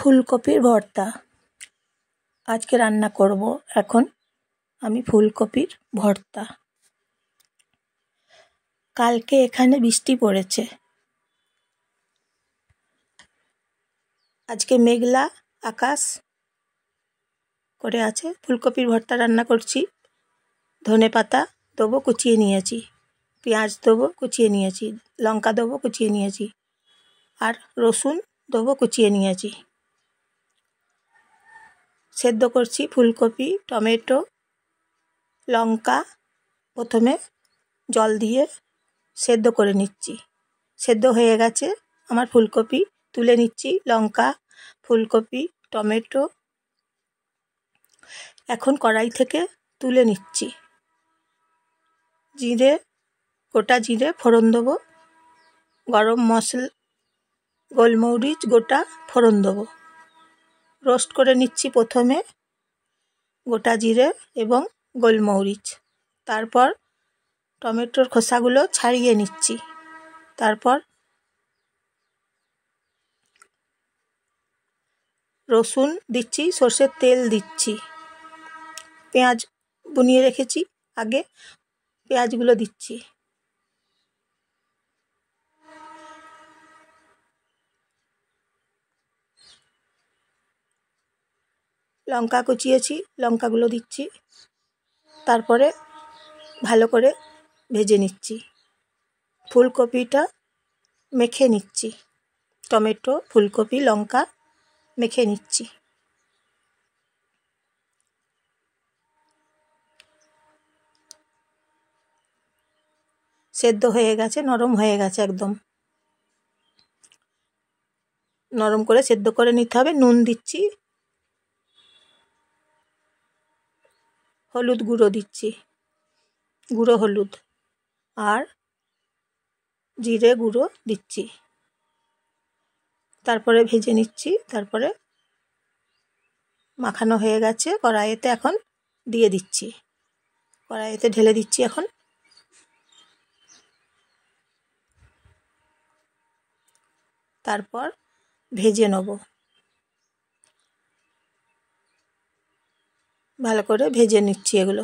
ফুলকপির ভর্তা আজকে রান্না করব এখন আমি ফুলকপির ভর্তা কালকে এখানে বৃষ্টি পড়েছে আজকে মেঘলা আকাশ করে আছে ফুলকপির ভর্তা রান্না করছি ধনে পাতা দেবো কুচিয়ে নিয়েছি পেঁয়াজ দেবো কুচিয়ে নিয়েছি লঙ্কা দেবো কুচিয়ে নিয়েছি আর রসুন দেবো কুচিয়ে নিয়েছি সেদ্ধ করছি ফুলকপি টমেটো লঙ্কা প্রথমে জল দিয়ে সেদ্ধ করে নিচ্ছি সেদ্ধ হয়ে গেছে আমার ফুলকপি তুলে নিচ্ছি লঙ্কা ফুলকপি টমেটো এখন কড়াই থেকে তুলে নিচ্ছি জিরে গোটা জিরে ফোড়ন দেবো গরম মশলা গোলমরিচ গোটা ফোড়ন দেবো রোস্ট করে নিচ্ছি প্রথমে গোটা জিরে এবং গোলমরিচ তারপর টমেটোর খোসাগুলো ছাড়িয়ে নিচ্ছি তারপর রসুন দিচ্ছি সর্ষের তেল দিচ্ছি পেঁয়াজ বুনিয়ে রেখেছি আগে পেঁয়াজগুলো দিচ্ছি লঙ্কা কুচিয়েছি লঙ্কাগুলো দিচ্ছি তারপরে ভালো করে ভেজে নিচ্ছি ফুলকপিটা মেখে নিচ্ছি টমেটো ফুলকপি লঙ্কা মেখে নিচ্ছি সেদ্ধ হয়ে গেছে নরম হয়ে গেছে একদম নরম করে সেদ্ধ করে নিতে হবে নুন দিচ্ছি হলুদ গুঁড়ো দিচ্ছি গুঁড়ো হলুদ আর জিরে গুঁড়ো দিচ্ছি তারপরে ভেজে নিচ্ছি তারপরে মাখানো হয়ে গেছে কড়াইতে এখন দিয়ে দিচ্ছি কড়াইতে ঢেলে দিচ্ছি এখন তারপর ভেজে নেবো ভালো করে ভেজে নিচ্ছি এগুলো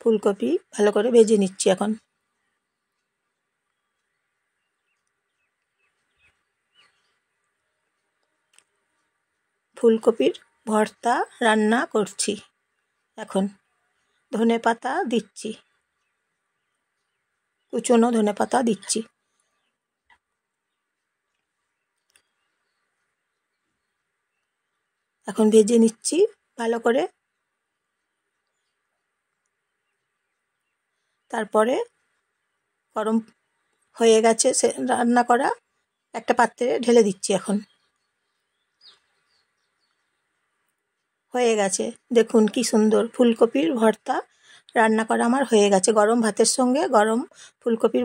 ফুলকপি ভালো করে ভেজে নিচ্ছি এখন ফুলকপির ভর্তা রান্না করছি এখন ধনে পাতা দিচ্ছি কুচনো ধনে পাতা দিচ্ছি এখন ভেজে নিচ্ছি ভালো করে তারপরে গরম হয়ে গেছে সে রান্না করা একটা পাত্রে ঢেলে দিচ্ছি এখন হয়ে গেছে দেখুন কি সুন্দর ফুলকপির ভর্তা রান্না করা আমার হয়ে গেছে গরম ভাতের সঙ্গে গরম ফুলকপির